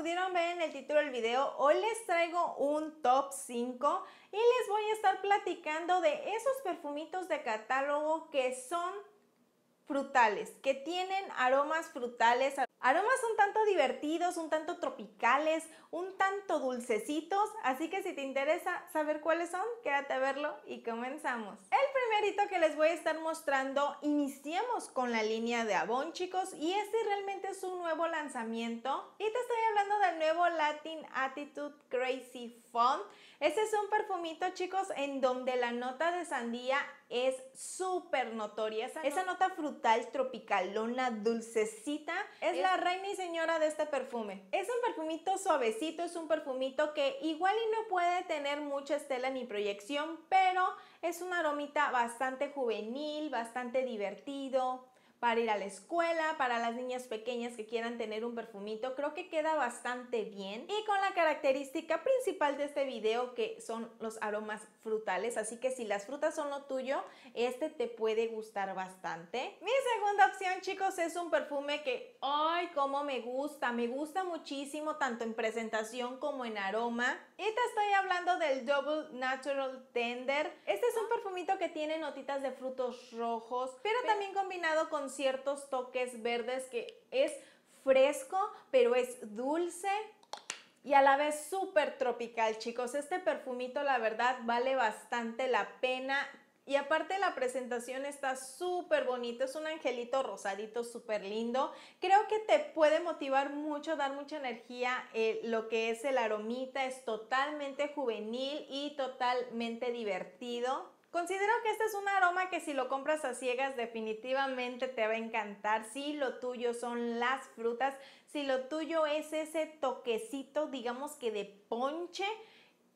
pudieron ver en el título del video, hoy les traigo un top 5 y les voy a estar platicando de esos perfumitos de catálogo que son frutales, que tienen aromas frutales, aromas un tanto divertidos, un tanto tropicales, un tanto dulcecitos, así que si te interesa saber cuáles son, quédate a verlo y comenzamos. El primerito que les voy a estar mostrando, iniciemos con la línea de Avon chicos, y este realmente es un nuevo lanzamiento, y te estoy hablando del nuevo Latin Attitude Crazy Fun. Este es un perfumito chicos en donde la nota de sandía es súper notoria. Esa, nota frutal, tropicalona, dulcecita, es, la reina y señora de este perfume. Es un perfumito suavecito, es un perfumito que igual y no puede tener mucha estela ni proyección, pero es una aromita bastante juvenil, bastante divertido, para ir a la escuela, para las niñas pequeñas que quieran tener un perfumito, creo que queda bastante bien. Y con la característica principal de este video que son los aromas frutales, así que si las frutas son lo tuyo, este te puede gustar bastante. Mi segunda opción, chicos, es un perfume que, ¡ay, cómo me gusta! Me gusta muchísimo, tanto en presentación como en aroma. Y te estoy hablando del Double Natural Tender. Este es un ah. perfumito que tiene notitas de frutos rojos, pero también combinado con ciertos toques verdes que es fresco, pero es dulce, y a la vez súper tropical, chicos. Este perfumito, la verdad, vale bastante la pena. Y aparte la presentación está súper bonita, es un angelito rosadito súper lindo. Creo que te puede motivar mucho, dar mucha energía. Eh, lo que es el aromita es totalmente juvenil y totalmente divertido. Considero que este es un aroma que si lo compras a ciegas definitivamente te va a encantar. Si lo tuyo son las frutas, si lo tuyo es ese toquecito, digamos que de ponche,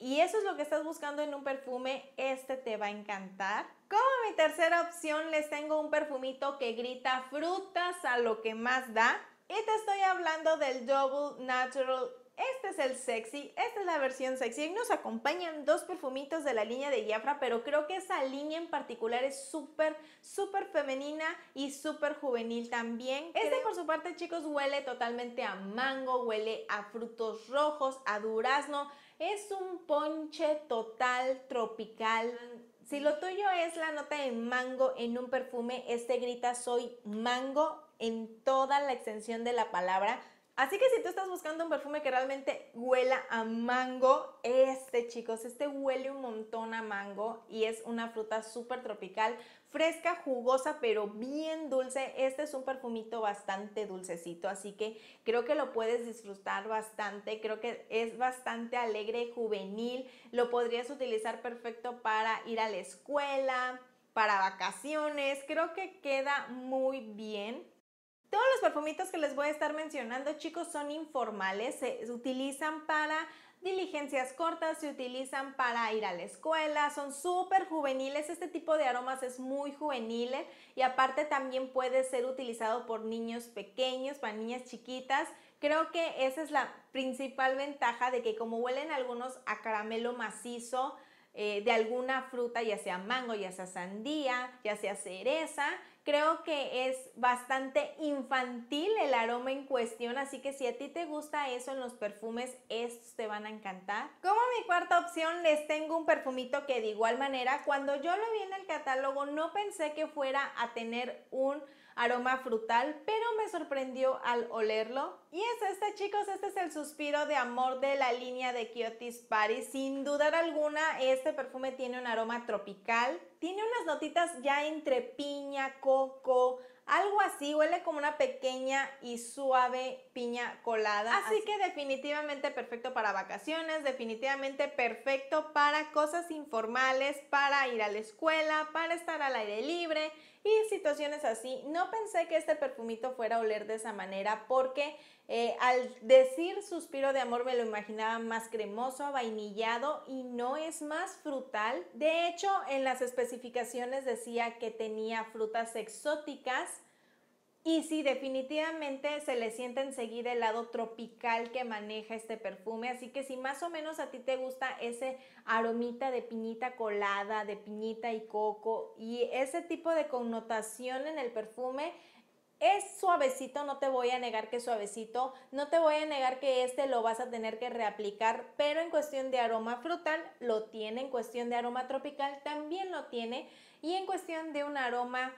y eso es lo que estás buscando en un perfume, este te va a encantar. Como mi tercera opción, les tengo un perfumito que grita frutas a lo que más da. Y te estoy hablando del Double Natural este es el sexy, esta es la versión sexy. Y nos acompañan dos perfumitos de la línea de Jafra, pero creo que esa línea en particular es súper, súper femenina y súper juvenil también. Este por su parte, chicos, huele totalmente a mango, huele a frutos rojos, a durazno. Es un ponche total tropical. Si lo tuyo es la nota de mango en un perfume, este grita soy mango en toda la extensión de la palabra. Así que si tú estás buscando un perfume que realmente huela a mango, este chicos, este huele un montón a mango y es una fruta súper tropical, fresca, jugosa, pero bien dulce. Este es un perfumito bastante dulcecito, así que creo que lo puedes disfrutar bastante, creo que es bastante alegre, juvenil, lo podrías utilizar perfecto para ir a la escuela, para vacaciones, creo que queda muy bien todos los perfumitos que les voy a estar mencionando, chicos, son informales, se utilizan para diligencias cortas, se utilizan para ir a la escuela, son súper juveniles, este tipo de aromas es muy juvenil y aparte también puede ser utilizado por niños pequeños, para niñas chiquitas. Creo que esa es la principal ventaja de que como huelen algunos a caramelo macizo, eh, de alguna fruta, ya sea mango, ya sea sandía, ya sea cereza, Creo que es bastante infantil el aroma en cuestión, así que si a ti te gusta eso en los perfumes, estos te van a encantar. Como mi cuarta opción, les tengo un perfumito que de igual manera, cuando yo lo vi en el catálogo, no pensé que fuera a tener un aroma frutal, pero me sorprendió al olerlo. Y es este, chicos, este es el suspiro de amor de la línea de Kiotis Paris. Sin dudar alguna, este perfume tiene un aroma tropical. Tiene unas notitas ya entre piña, coco, así, huele como una pequeña y suave piña colada. Así, que definitivamente perfecto para vacaciones, definitivamente perfecto para cosas informales, para ir a la escuela, para estar al aire libre y situaciones así. No pensé que este perfumito fuera a oler de esa manera porque eh, al decir suspiro de amor me lo imaginaba más cremoso, vainillado y no es más frutal. De hecho, en las especificaciones decía que tenía frutas exóticas y sí, definitivamente se le siente enseguida el lado tropical que maneja este perfume, así que si más o menos a ti te gusta ese aromita de piñita colada, de piñita y coco y ese tipo de connotación en el perfume, es suavecito, no te voy a negar que es suavecito, no te voy a negar que este lo vas a tener que reaplicar, pero en cuestión de aroma frutal lo tiene, en cuestión de aroma tropical también lo tiene y en cuestión de un aroma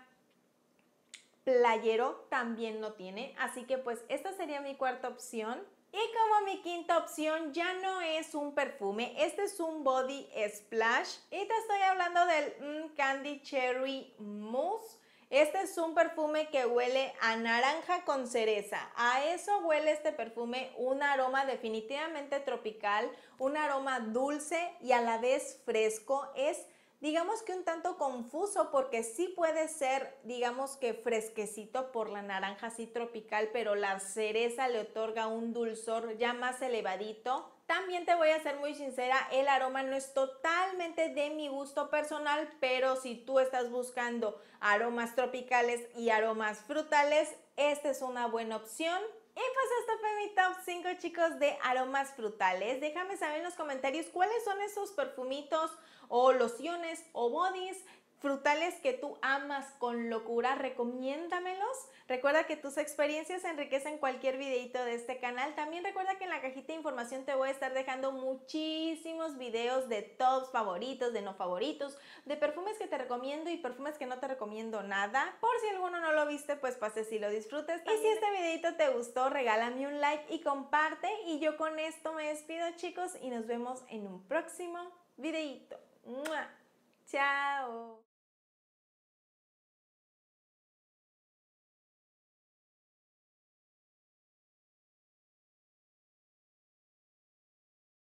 playero también lo tiene. Así que pues esta sería mi cuarta opción. Y como mi quinta opción ya no es un perfume, este es un body splash. Y te estoy hablando del mm, Candy Cherry Mousse. Este es un perfume que huele a naranja con cereza. A eso huele este perfume, un aroma definitivamente tropical, un aroma dulce y a la vez fresco. Es digamos que un tanto confuso porque sí puede ser, digamos que fresquecito por la naranja así tropical, pero la cereza le otorga un dulzor ya más elevadito. También te voy a ser muy sincera, el aroma no es totalmente de mi gusto personal, pero si tú estás buscando aromas tropicales y aromas frutales, esta es una buena opción. Y pues esto fue mi top 5 chicos de aromas frutales. Déjame saber en los comentarios cuáles son esos perfumitos o lociones o bodies frutales que tú amas con locura, recomiéndamelos. Recuerda que tus experiencias enriquecen cualquier videito de este canal. También recuerda que en la cajita de información te voy a estar dejando muchísimos videos de tops favoritos, de no favoritos, de perfumes que te recomiendo y perfumes que no te recomiendo nada. Por si alguno no lo viste, pues pase si lo disfrutes. Y si este videito te gustó, regálame un like y comparte. Y yo con esto me despido chicos y nos vemos en un próximo videito. Chao.